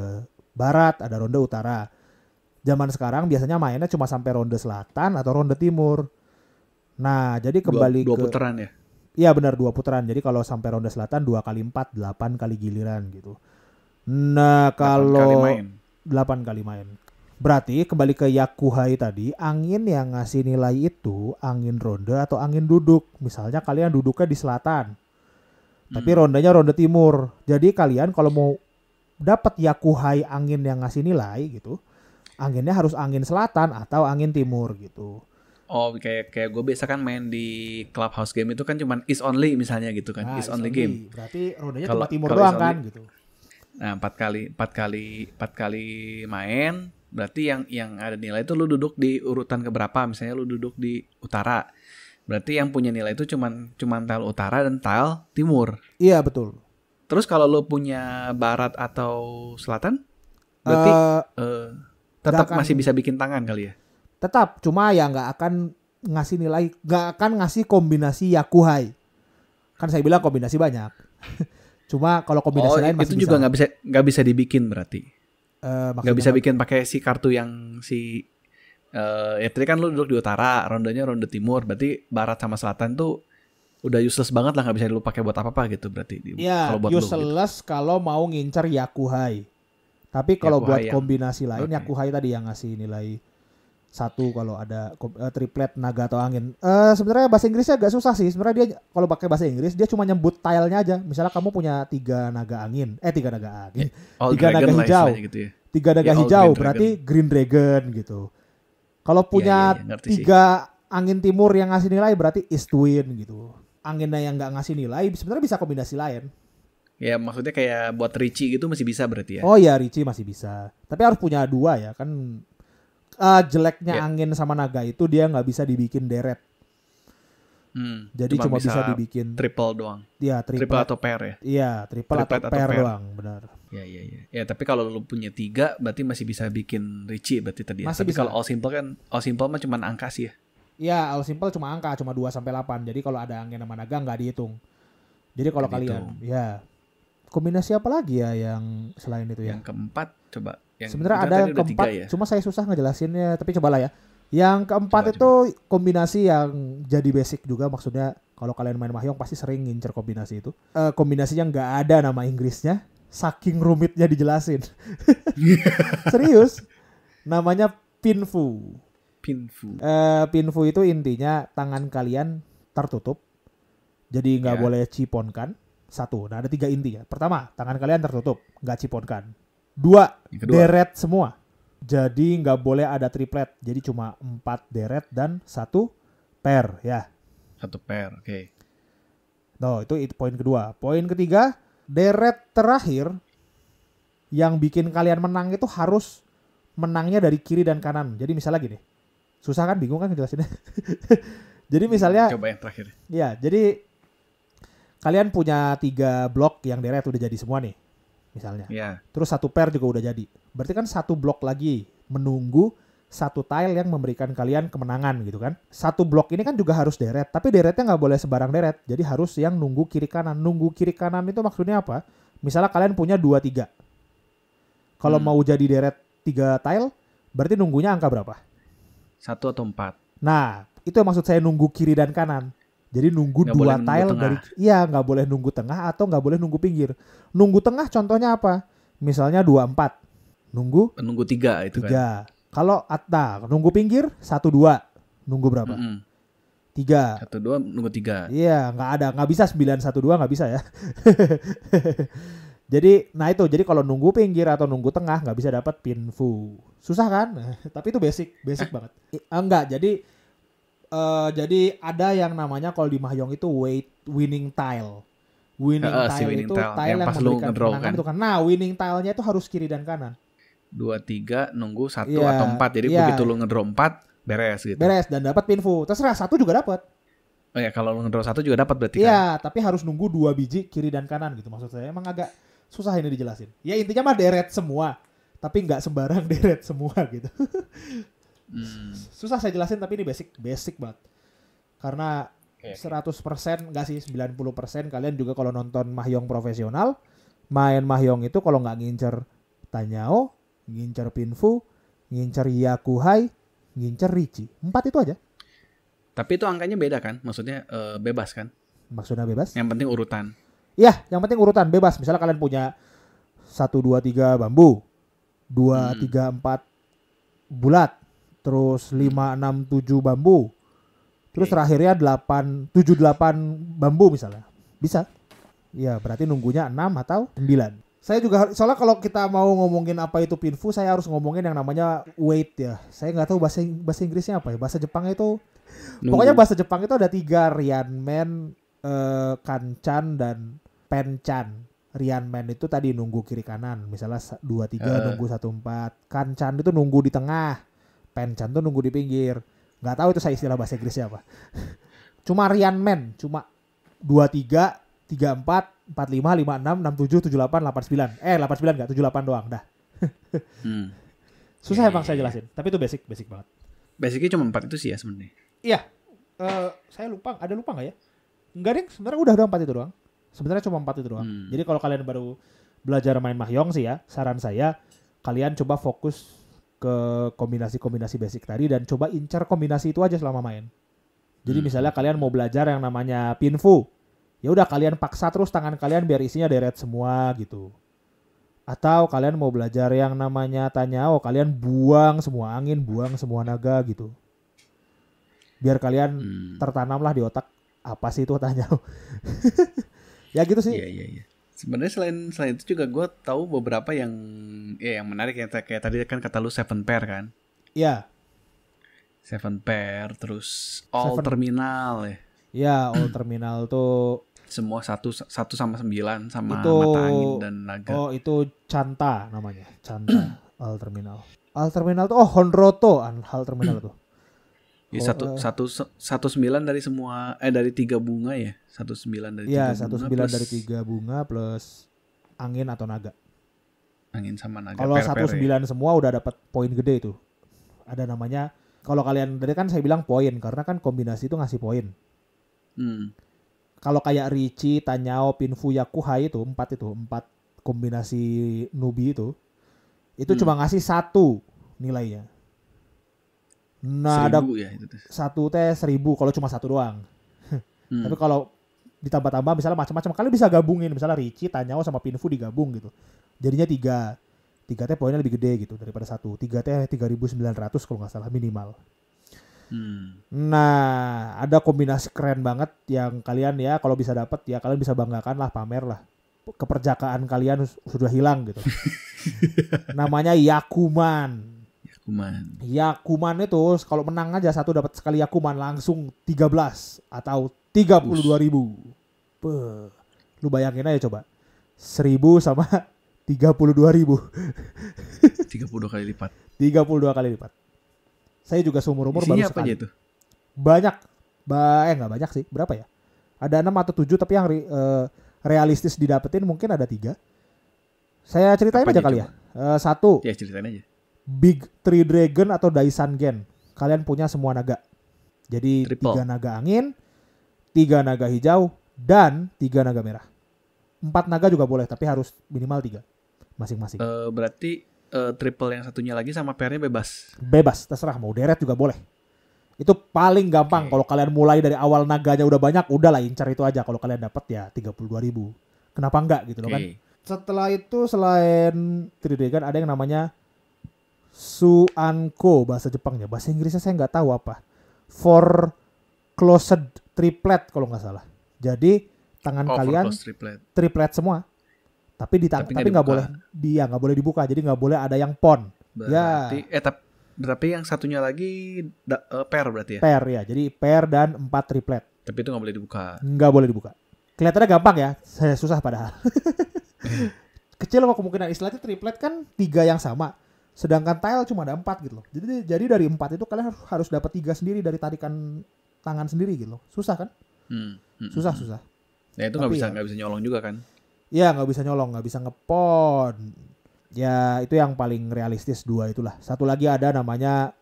Speaker 2: barat, ada ronde utara zaman sekarang biasanya mainnya cuma sampai ronde selatan atau ronde timur. Nah, jadi kembali dua, dua ke putaran ya. Iya benar dua putaran. Jadi kalau sampai ronde selatan dua kali empat delapan kali giliran gitu. Nah, kalau delapan kali, main. Berarti kembali ke Yakuhai tadi, angin yang ngasih nilai itu angin ronde atau angin duduk. Misalnya kalian duduknya di selatan. Tapi hmm. rondenya ronde timur. Jadi kalian kalau mau dapat Yakuhai angin yang ngasih nilai gitu, anginnya harus angin selatan atau angin timur gitu.
Speaker 1: Oh, kayak kayak gue biasa kan main di clubhouse game itu kan cuman is only misalnya gitu kan, nah, is, only, only game. Berarti rodanya cuma timur doang kan gitu. Nah, empat kali empat kali empat kali main, berarti yang yang ada nilai itu lu duduk di urutan keberapa? Misalnya lu duduk di utara, berarti yang punya nilai itu cuman cuman tal utara dan tal timur.
Speaker 2: Iya betul.
Speaker 1: Terus kalau lu punya barat atau selatan,
Speaker 2: berarti. Uh, uh, tetap akan, masih bisa
Speaker 1: bikin tangan kali ya
Speaker 2: tetap cuma ya nggak akan ngasih nilai nggak akan ngasih kombinasi yakuhai kan saya bilang kombinasi banyak cuma kalau kombinasi oh, lain masih itu juga nggak bisa
Speaker 1: nggak bisa dibikin berarti
Speaker 2: eh, nggak uh, bisa bikin
Speaker 1: pakai si kartu yang si uh, ya tadi kan lu duduk di utara rondanya ronde timur berarti barat sama selatan tuh udah useless banget lah nggak bisa lu pakai buat apa apa gitu berarti ya, kalau gitu. useless
Speaker 2: gitu. kalau mau ngincer yakuhai tapi kalau ya, buat kombinasi lain okay. Yakuhai tadi yang ngasih nilai satu kalau ada uh, triplet naga atau angin. Uh, sebenarnya bahasa Inggrisnya agak susah sih. Sebenarnya dia kalau pakai bahasa Inggris dia cuma nyebut tile aja. Misalnya kamu punya tiga naga angin, eh tiga naga angin,
Speaker 1: yeah, oh, tiga naga hijau, gitu
Speaker 2: ya. tiga naga yeah, oh, hijau green berarti dragon. green dragon gitu. Kalau ya, punya yeah, ya, ya, yeah, tiga sih. angin timur yang ngasih nilai berarti east wind gitu. Anginnya yang nggak ngasih nilai sebenarnya bisa kombinasi lain.
Speaker 1: Ya maksudnya kayak buat Richie gitu masih bisa berarti ya? Oh
Speaker 2: ya Richie masih bisa. Tapi harus punya dua ya kan. Uh, jeleknya yeah. angin sama naga itu dia nggak bisa dibikin deret. Hmm, Jadi cuma, bisa, bisa dibikin triple
Speaker 1: doang. Iya triple, triple atau pair ya. Iya triple, atau, atau pair, pair doang benar. iya iya iya Ya tapi kalau lu punya tiga berarti masih bisa bikin Richie berarti tadi. Ya? Masih tapi kalau all simple kan all simple mah cuma angka sih ya.
Speaker 2: Iya all simple cuma angka cuma 2 sampai 8 Jadi kalau ada angin sama naga nggak dihitung. Jadi kalau kalian ya kombinasi apa lagi ya yang selain itu ya? Yang keempat
Speaker 1: coba. Yang Sebenarnya ada yang keempat, ya?
Speaker 2: cuma saya susah ngejelasinnya, tapi cobalah ya. Yang keempat coba, itu coba. kombinasi yang jadi basic juga maksudnya kalau kalian main mahjong pasti sering ngincer kombinasi itu. Uh, eh, yang nggak ada nama Inggrisnya, saking rumitnya dijelasin. Serius, namanya pinfu. Pinfu. Uh, pinfu itu intinya tangan kalian tertutup, jadi nggak yeah. boleh cipon kan? Satu. Nah, ada tiga inti ya. Pertama, tangan kalian tertutup, nggak cipodkan. Dua, kedua. deret semua. Jadi nggak boleh ada triplet. Jadi cuma empat deret dan satu pair ya.
Speaker 1: Satu pair, oke. Okay.
Speaker 2: No, itu, itu poin kedua. Poin ketiga, deret terakhir yang bikin kalian menang itu harus menangnya dari kiri dan kanan. Jadi misalnya gini, susah kan bingung kan jelasinnya. jadi misalnya coba yang terakhir. Iya. jadi kalian punya tiga blok yang deret udah jadi semua nih misalnya. Yeah. Terus satu pair juga udah jadi. Berarti kan satu blok lagi menunggu satu tile yang memberikan kalian kemenangan gitu kan. Satu blok ini kan juga harus deret, tapi deretnya nggak boleh sebarang deret. Jadi harus yang nunggu kiri kanan. Nunggu kiri kanan itu maksudnya apa? Misalnya kalian punya dua tiga. Kalau hmm. mau jadi deret tiga tile, berarti nunggunya angka berapa? Satu atau empat. Nah, itu yang maksud saya nunggu kiri dan kanan. Jadi nunggu gak dua tile dari iya nggak boleh nunggu tengah atau nggak boleh nunggu pinggir. Nunggu tengah contohnya apa? Misalnya dua empat nunggu
Speaker 1: nunggu tiga itu kan? tiga. kan.
Speaker 2: Kalau atta nah, nunggu pinggir satu dua nunggu berapa? Mm -hmm. Tiga. Satu
Speaker 1: dua nunggu tiga.
Speaker 2: Iya nggak ada nggak bisa sembilan satu dua nggak bisa ya. jadi nah itu jadi kalau nunggu pinggir atau nunggu tengah nggak bisa dapat pinfu. Susah kan? Tapi itu basic basic eh. banget. Eh, enggak jadi uh, jadi ada yang namanya kalau di mahjong itu weight winning tile. Winning uh, tile si winning itu tile, tile yang, yang pas memberikan kemenangan kan? itu kan. Nah, winning tile-nya itu harus kiri dan kanan.
Speaker 1: Dua tiga nunggu satu yeah, atau empat. Jadi yeah. begitu lu ngedraw empat beres gitu.
Speaker 2: Beres dan dapat pinfu. Terserah satu juga dapat.
Speaker 1: Oh ya kalau lu ngedraw satu juga dapat berarti.
Speaker 2: Iya, kan? tapi harus nunggu dua biji kiri dan kanan gitu maksud saya. Emang agak susah ini dijelasin. Ya intinya mah deret semua, tapi nggak sembarang deret semua gitu. Hmm. Susah saya jelasin tapi ini basic basic banget. Karena okay. 100% enggak sih 90% kalian juga kalau nonton mahjong profesional, main mahjong itu kalau nggak ngincer Tanyao, ngincer Pinfu, ngincer Yakuhai, ngincer Ricci. Empat itu aja.
Speaker 1: Tapi itu angkanya beda kan? Maksudnya e, bebas kan? Maksudnya bebas? Yang penting urutan.
Speaker 2: Iya, yang penting urutan bebas. Misalnya kalian punya satu dua tiga bambu, dua hmm. tiga empat bulat, terus 5 6 7 bambu. Terus okay. terakhirnya 8 7 8 bambu misalnya. Bisa. Ya, berarti nunggunya 6 atau 9. Saya juga soalnya kalau kita mau ngomongin apa itu pinfu, saya harus ngomongin yang namanya wait ya. Saya nggak tahu bahasa bahasa Inggrisnya apa ya. Bahasa Jepang itu Nunggu. Pokoknya bahasa Jepang itu ada tiga Rianmen, uh, eh, Kanchan dan Penchan. Rianmen itu tadi nunggu kiri kanan, misalnya dua tiga uh. nunggu satu empat. Kanchan itu nunggu di tengah. Pencan tuh nunggu di pinggir. Nggak tahu itu saya istilah bahasa Inggrisnya apa. cuma Rian Men, cuma 23, 34, 45, 56, 67, 78, 89. Eh 89 nggak, 78 doang dah.
Speaker 1: hmm. Susah yeah. emang iya, saya iya. jelasin,
Speaker 2: tapi itu basic, basic banget.
Speaker 1: Basicnya cuma 4 itu sih ya sebenarnya.
Speaker 2: Iya. Uh, saya lupa, ada lupa nggak ya? Enggak deh, sebenarnya udah ada 4 itu doang. Sebenarnya cuma 4 itu doang. Hmm. Jadi kalau kalian baru belajar main mahjong sih ya, saran saya kalian coba fokus ke kombinasi-kombinasi basic tadi dan coba incar kombinasi itu aja selama main. Jadi hmm. misalnya kalian mau belajar yang namanya pinfu, ya udah kalian paksa terus tangan kalian biar isinya deret semua gitu. Atau kalian mau belajar yang namanya tanya, oh kalian buang semua angin, buang semua naga gitu. Biar kalian hmm. tertanamlah di otak apa sih itu tanya. ya gitu sih. Yeah,
Speaker 1: yeah, yeah sebenarnya selain selain itu juga gue tahu beberapa yang ya yang menarik ya kayak tadi kan kata lu seven pair kan ya seven pair
Speaker 2: terus all seven. terminal ya ya all terminal tuh semua
Speaker 1: satu satu sama sembilan sama itu, mata angin dan naga oh
Speaker 2: itu canta namanya canta all terminal all terminal tuh oh honroto hal terminal tuh
Speaker 1: Ya, satu, uh, satu, satu sembilan dari semua eh dari tiga bunga ya satu sembilan dari ya, tiga satu sembilan plus... dari tiga
Speaker 2: bunga plus angin atau naga
Speaker 1: angin sama naga kalau satu ya. sembilan
Speaker 2: semua udah dapat poin gede itu ada namanya kalau kalian dari kan saya bilang poin karena kan kombinasi itu ngasih poin hmm. kalau kayak Ricci Tanyao Pinfu Yakuhai itu empat itu empat kombinasi nubi itu itu hmm. cuma ngasih satu nilainya Nah, ada ya, itu satu tes seribu kalau cuma satu doang. hmm. Tapi kalau ditambah-tambah misalnya macam-macam kalian bisa gabungin misalnya Ricci, Tanyao sama Pinfu digabung gitu. Jadinya tiga tiga teh poinnya lebih gede gitu daripada satu. Tiga teh tiga ribu sembilan ratus kalau nggak salah minimal. Hmm. Nah, ada kombinasi keren banget yang kalian ya kalau bisa dapat ya kalian bisa banggakan lah, pamer lah. Keperjakaan kalian sudah hilang gitu. Namanya Yakuman. Yakuman. Yakuman itu kalau menang aja satu dapat sekali Yakuman langsung 13 atau 32 ribu. Beuh. Lu bayangin aja coba. 1000 sama 32 ribu. 32 kali lipat. 32 kali lipat. Saya juga seumur-umur baru sekali. Apa itu? Banyak. Ba eh nggak banyak sih. Berapa ya? Ada 6 atau 7 tapi yang re uh, realistis didapetin mungkin ada 3. Saya ceritain apa aja kali coba? ya. Uh, satu. Ya ceritain aja. Big Three Dragon atau Daisan Gen. Kalian punya semua naga. Jadi Triple. tiga naga angin, tiga naga hijau, dan tiga naga merah. Empat naga juga boleh, tapi harus minimal tiga masing-masing.
Speaker 1: Uh, berarti uh, triple yang satunya lagi sama pairnya bebas.
Speaker 2: Bebas, terserah mau deret juga boleh. Itu paling gampang. Okay. Kalau kalian mulai dari awal naganya udah banyak, udah lah incar itu aja. Kalau kalian dapat ya 32 ribu. Kenapa enggak gitu okay. loh kan? Setelah itu selain 3 Dragon ada yang namanya Suanko bahasa Jepangnya. Bahasa Inggrisnya saya nggak tahu apa. For closed triplet kalau nggak salah. Jadi tangan oh, kalian triplet. triplet semua. tapi di tapi nggak boleh dia nggak boleh dibuka jadi nggak boleh ada yang pon ya.
Speaker 1: eh tapi tapi yang satunya lagi da, uh, pair
Speaker 2: berarti ya pair ya jadi pair dan empat triplet
Speaker 1: tapi itu nggak boleh dibuka
Speaker 2: nggak boleh dibuka kelihatannya gampang ya saya susah padahal kecil kok kemungkinan nah, istilahnya triplet kan tiga yang sama Sedangkan tile cuma ada empat gitu loh. Jadi jadi dari empat itu kalian harus, harus dapat tiga sendiri dari tarikan tangan sendiri gitu loh. Susah kan?
Speaker 1: Hmm. hmm susah hmm. susah. Ya itu nggak bisa ya. nggak ya, bisa nyolong juga kan?
Speaker 2: Iya nggak bisa nyolong, nggak bisa ngepon. Ya itu yang paling realistis dua itulah. Satu lagi ada namanya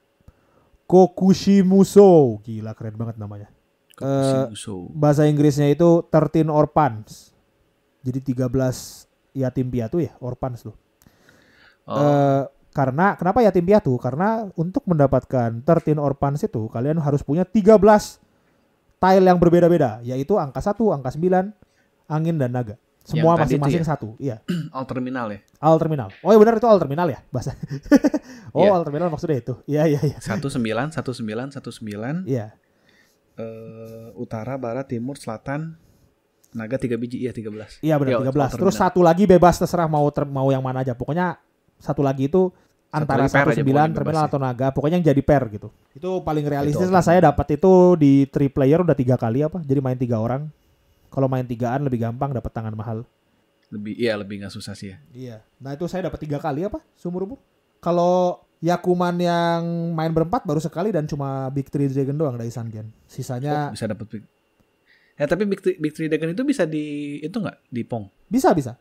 Speaker 2: Kokushimuso. Gila keren banget namanya. Eh, Kokushimuso. Uh, bahasa Inggrisnya itu 13 orphans. Jadi 13 yatim piatu ya, orphans tuh. Oh. Uh, karena kenapa yatim piatu? Karena untuk mendapatkan 13 orphans itu kalian harus punya 13 tile yang berbeda-beda, yaitu angka 1, angka 9, angin dan naga. Semua masing-masing ya? satu, iya.
Speaker 1: All terminal ya?
Speaker 2: All terminal. Oh ya benar itu all terminal ya bahasa. oh yeah. all terminal maksudnya itu.
Speaker 1: Iya iya iya. Satu sembilan, satu sembilan, satu sembilan. Iya. Uh, utara, barat, timur, selatan, naga tiga
Speaker 2: biji, iya tiga belas. Iya benar iya, tiga belas. Terus satu lagi bebas terserah mau ter mau yang mana aja. Pokoknya satu lagi itu antara satu sembilan terminal atau naga pokoknya yang jadi pair gitu itu paling realistis itu lah saya dapat itu di three player udah tiga kali apa jadi main tiga orang kalau main tigaan lebih gampang dapat tangan mahal
Speaker 1: lebih iya lebih nggak susah sih ya
Speaker 2: iya nah itu saya dapat tiga kali apa seumur umur kalau Yakuman yang main berempat baru sekali dan cuma Big Three Dragon doang dari Sangen. Sisanya oh, bisa dapat
Speaker 1: Ya tapi Three, Big Three Dragon itu bisa
Speaker 2: di itu nggak di Pong? Bisa bisa.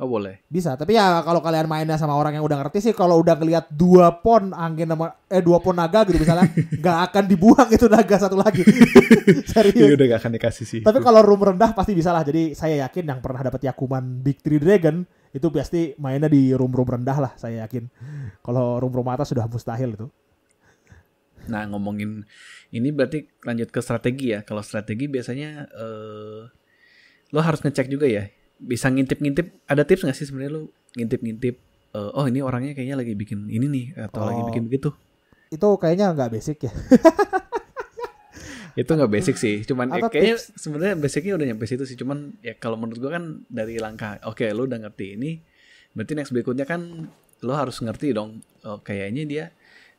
Speaker 2: Oh boleh. Bisa, tapi ya kalau kalian mainnya sama orang yang udah ngerti sih, kalau udah ngelihat dua pon angin nama eh dua pon naga gitu misalnya, nggak akan dibuang itu naga satu lagi. Serius. Ya udah gak akan dikasih sih. Tapi kalau room rendah pasti bisa lah. Jadi saya yakin yang pernah dapat Yakuman Big Three Dragon itu pasti mainnya di room-room rendah lah saya yakin. Kalau room-room atas sudah mustahil itu.
Speaker 1: Nah ngomongin ini berarti lanjut ke strategi ya. Kalau strategi biasanya eh, lo harus ngecek juga ya bisa ngintip-ngintip ada tips nggak sih sebenarnya lu ngintip-ngintip uh, oh ini orangnya kayaknya lagi bikin ini nih atau oh, lagi bikin
Speaker 2: begitu itu kayaknya nggak basic ya
Speaker 1: itu nggak basic sih cuman ya, kayaknya sebenarnya basicnya udah nyampe situ sih cuman ya kalau menurut gua kan dari langkah oke okay, lu udah ngerti ini berarti next berikutnya kan lo harus ngerti dong oh, kayaknya dia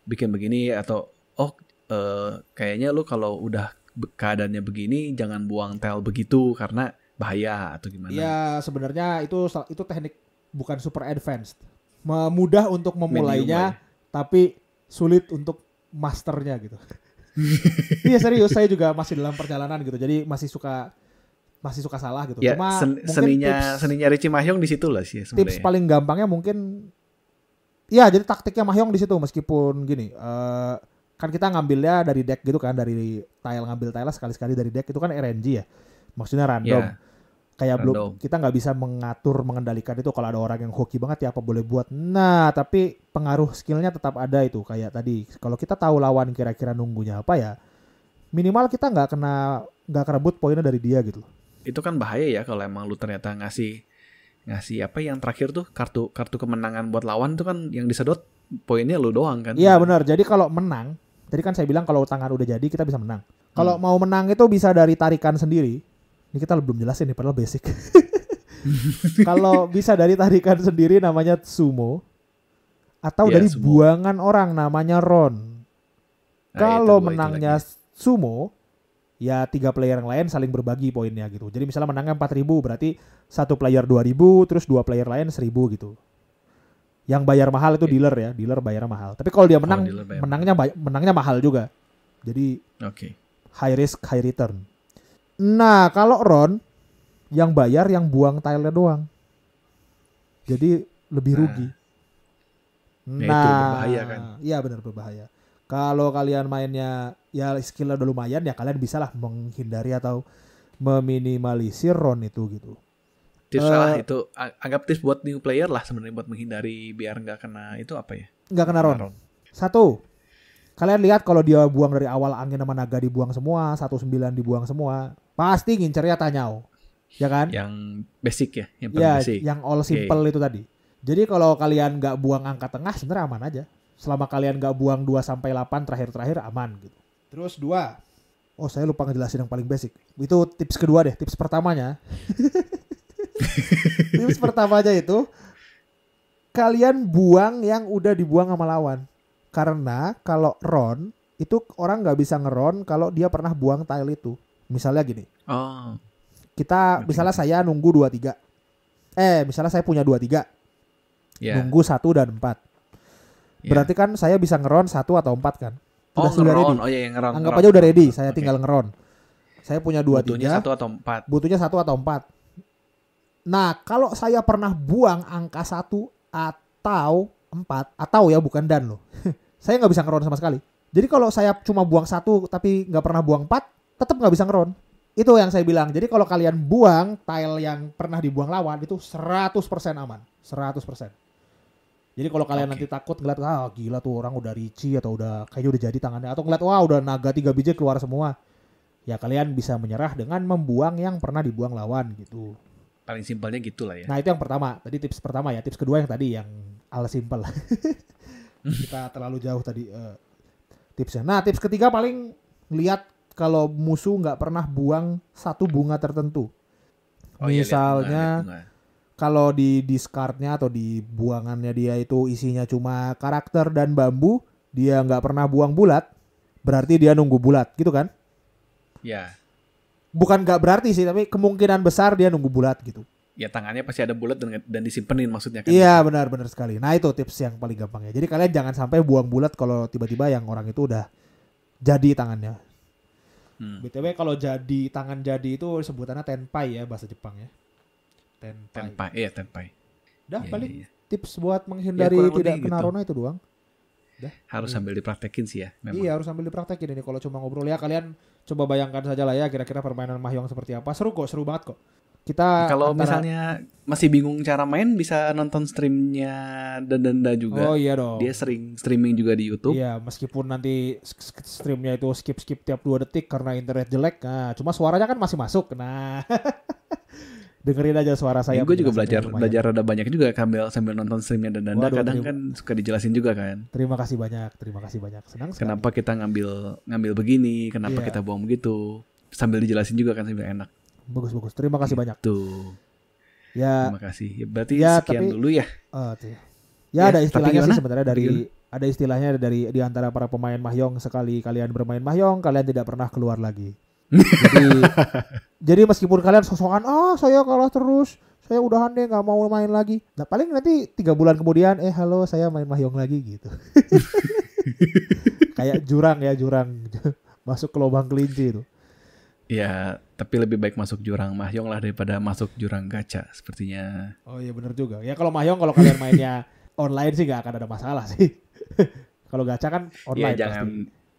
Speaker 1: bikin begini atau oh eh, kayaknya lu kalau udah keadaannya begini jangan buang tel begitu karena bahaya atau gimana? Ya
Speaker 2: sebenarnya itu itu teknik bukan super advanced, mudah untuk memulainya Medium, ya. tapi sulit untuk masternya gitu. iya serius saya juga masih dalam perjalanan gitu, jadi masih suka masih suka salah gitu. Ya, Cuma sen seninya tips, seninya Ricci Mahyong di situ lah sih ya sebenarnya. Tips paling gampangnya mungkin ya jadi taktiknya Mahyong di situ meskipun gini, uh, kan kita ngambilnya dari deck gitu kan, dari tile ngambil tile sekali-sekali dari deck itu kan RNG ya. Maksudnya random. Yeah kayak belum kita nggak bisa mengatur mengendalikan itu kalau ada orang yang hoki banget ya apa boleh buat nah tapi pengaruh skillnya tetap ada itu kayak tadi kalau kita tahu lawan kira-kira nunggunya apa ya minimal kita nggak kena nggak kerebut poinnya dari dia gitu
Speaker 1: itu kan bahaya ya kalau emang lu ternyata ngasih ngasih apa yang terakhir tuh kartu kartu kemenangan buat
Speaker 2: lawan tuh kan yang disedot poinnya lu doang kan iya benar jadi kalau menang tadi kan saya bilang kalau tangan udah jadi kita bisa menang kalau hmm. mau menang itu bisa dari tarikan sendiri ini kita belum jelasin nih padahal basic. Kalau bisa dari tarikan sendiri namanya sumo atau ya, dari sumo. buangan orang namanya ron. Nah, Kalau menangnya itu sumo ya tiga player yang lain saling berbagi poinnya gitu. Jadi misalnya menangnya 4000 berarti satu player dua ribu terus dua player lain seribu gitu. Yang bayar mahal itu dealer ya, dealer bayar mahal. Tapi kalau dia menang, oh, menangnya mahal. menangnya mahal juga. Jadi okay. high risk high return. Nah, kalau Ron yang bayar yang buang tile doang. Jadi lebih nah. rugi. Ya, nah, nah itu berbahaya kan. Iya benar berbahaya. Kalau kalian mainnya ya skillnya udah lumayan ya kalian bisalah menghindari atau meminimalisir Ron itu gitu. Tips uh, salah eh,
Speaker 1: itu anggap tips buat new player lah sebenarnya buat menghindari biar nggak kena itu apa ya? Nggak kena Ron.
Speaker 2: Satu, Kalian lihat kalau dia buang dari awal angin sama naga dibuang semua, 19 dibuang semua, pasti ya Tanyao. Ya kan? Yang
Speaker 1: basic ya, yang ya, basic. yang all iya, iya. simple okay.
Speaker 2: itu tadi. Jadi kalau kalian nggak buang angka tengah sebenarnya aman aja. Selama kalian nggak buang 2 sampai 8 terakhir-terakhir aman gitu. Terus dua. Oh, saya lupa ngejelasin yang paling basic. Itu tips kedua deh, tips pertamanya. tips aja itu kalian buang yang udah dibuang sama lawan. Karena kalau ron itu orang nggak bisa ngeron kalau dia pernah buang tile itu. Misalnya gini. Oh. Kita misalnya saya nunggu dua tiga Eh, misalnya saya punya dua tiga Yeah. Nunggu satu dan 4. Yeah. Berarti kan saya bisa ngeron satu atau empat kan? Udah oh, sudah ready. Oh iya, iya, ngeron. Anggap ngeron. aja udah ready, saya okay. tinggal ngeron. Saya punya dua butuhnya 3. Butuhnya 1 atau empat Butuhnya 1 atau 4. Nah, kalau saya pernah buang angka satu atau empat atau ya bukan dan loh. saya nggak bisa ngeron sama sekali. Jadi kalau saya cuma buang satu tapi nggak pernah buang empat, tetap nggak bisa ngeron. Itu yang saya bilang. Jadi kalau kalian buang tile yang pernah dibuang lawan itu 100% aman. 100%. Jadi kalau kalian okay. nanti takut ngeliat ah gila tuh orang udah ricci atau udah kayaknya udah jadi tangannya atau ngeliat wah udah naga tiga biji keluar semua. Ya kalian bisa menyerah dengan membuang yang pernah dibuang lawan gitu.
Speaker 1: Paling simpelnya gitu lah ya. Nah
Speaker 2: itu yang pertama. Tadi tips pertama ya. Tips kedua yang tadi yang ala simpel. kita terlalu jauh tadi uh, tipsnya. Nah tips ketiga paling lihat kalau musuh nggak pernah buang satu bunga tertentu. Oh, iya, Misalnya iya, kalau di discardnya atau di buangannya dia itu isinya cuma karakter dan bambu, dia nggak pernah buang bulat, berarti dia nunggu bulat gitu kan? Ya. Bukan nggak berarti sih, tapi kemungkinan besar dia nunggu bulat gitu
Speaker 1: ya tangannya pasti ada bulat dan dan disimpenin maksudnya kan. Iya, benar
Speaker 2: benar sekali. Nah, itu tips yang paling gampang ya. Jadi kalian jangan sampai buang bulat kalau tiba-tiba yang orang itu udah jadi tangannya. Hmm. BTW kalau jadi tangan jadi itu sebutannya tenpai ya bahasa Jepang ya. Tenpai.
Speaker 1: Tenpai, iya tenpai.
Speaker 2: Dah iya, paling ya, tips buat menghindari ya, tidak kena gitu. rona itu doang. Dah.
Speaker 1: Harus iya. sambil dipraktekin sih ya. Memang. Iya
Speaker 2: harus sambil dipraktekin ini kalau cuma ngobrol ya kalian coba bayangkan saja lah ya kira-kira permainan mahjong seperti apa. Seru kok, seru banget kok kita kalau antara... misalnya masih bingung cara main bisa nonton streamnya
Speaker 1: Dandanda juga. Oh iya dong. Dia sering
Speaker 2: streaming juga di YouTube. Iya, meskipun nanti streamnya itu skip skip tiap dua detik karena internet jelek. Nah, cuma suaranya kan masih masuk. Nah. dengerin aja suara saya. Ya, gue juga belajar belajar
Speaker 1: ada banyak juga sambil sambil nonton streamnya dan kadang terima. kan suka dijelasin juga kan. Terima kasih
Speaker 2: banyak, terima kasih banyak. Senang sekali.
Speaker 1: Kenapa kita ngambil ngambil begini, kenapa yeah. kita buang begitu? Sambil dijelasin juga kan sambil enak.
Speaker 2: Bagus bagus. Terima kasih banyak. Tuh. Gitu. Ya. Terima kasih. Ya, berarti ya, sekian tapi, dulu ya. Uh, ya, ya ada istilahnya sih sebenarnya dari gimana? ada istilahnya dari di antara para pemain mahjong sekali kalian bermain mahjong kalian tidak pernah keluar lagi. jadi jadi meskipun kalian sosokan ah oh, saya kalah terus saya udahan deh nggak mau main lagi. Nah paling nanti tiga bulan kemudian eh halo saya main mahjong lagi gitu. Kayak jurang ya jurang masuk ke lubang kelinci itu.
Speaker 1: Ya tapi lebih baik masuk jurang mahjong lah daripada masuk jurang gacha sepertinya.
Speaker 2: Oh iya benar juga. Ya kalau mahjong kalau kalian mainnya online sih gak akan ada masalah sih. kalau gacha kan iya, online ya, jangan,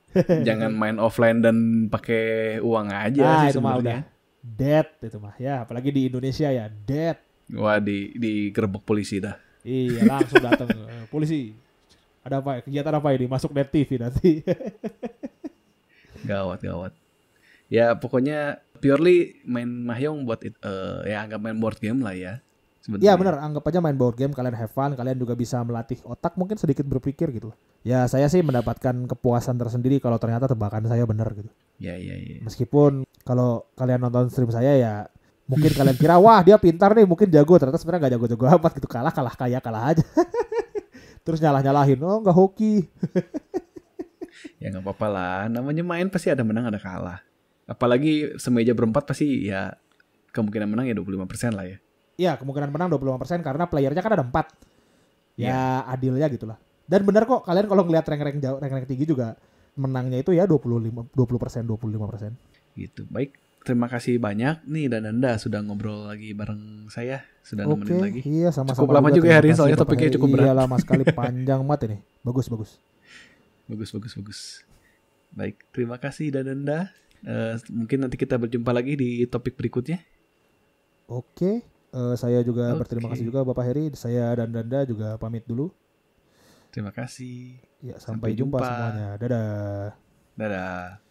Speaker 2: pasti. jangan
Speaker 1: main offline dan pakai uang aja nah, sih itu sebenarnya.
Speaker 2: dead itu mah ya apalagi di Indonesia ya dead.
Speaker 1: Wah di di gerbek polisi dah.
Speaker 2: Iya langsung datang eh, polisi. Ada apa? Kegiatan apa ini? Masuk net TV nanti.
Speaker 1: gawat gawat. Ya pokoknya purely main mahjong buat it, uh, ya anggap main board game lah ya. Ya benar,
Speaker 2: anggap aja main board game, kalian have fun, kalian juga bisa melatih otak mungkin sedikit berpikir gitu. Ya saya sih mendapatkan kepuasan tersendiri kalau ternyata tebakan saya benar gitu. Ya ya ya. Meskipun kalau kalian nonton stream saya ya mungkin kalian kira wah dia pintar nih, mungkin jago, ternyata sebenarnya nggak jago-jago amat gitu, kalah kalah kaya kalah aja. Terus nyalah-nyalahin, oh nggak hoki.
Speaker 1: ya nggak apa-apa lah, namanya main pasti ada menang ada kalah. Apalagi semeja berempat pasti ya kemungkinan menang ya 25% lah ya.
Speaker 2: Iya, kemungkinan menang 25% karena playernya kan ada 4. Ya, yeah. adilnya gitu lah. Dan benar kok kalian kalau ngelihat rank-rank jauh, rank-rank tinggi juga menangnya itu ya 25 20% 25%.
Speaker 1: Gitu. Baik, terima kasih banyak nih dan Anda sudah ngobrol lagi bareng saya, sudah okay. nemenin lagi. Iya, sama-sama. Cukup lama juga, juga hari ini soalnya topiknya cukup berat. Iya, lama sekali
Speaker 2: panjang banget ini. Bagus, bagus.
Speaker 1: Bagus, bagus, bagus. Baik, terima kasih dan Anda. Uh, mungkin nanti kita berjumpa lagi di topik berikutnya.
Speaker 2: Oke, uh, saya juga okay. berterima kasih juga Bapak Heri, saya dan Danda juga pamit dulu.
Speaker 1: Terima kasih.
Speaker 2: Ya, sampai, sampai jumpa. jumpa semuanya. Dadah. Dadah.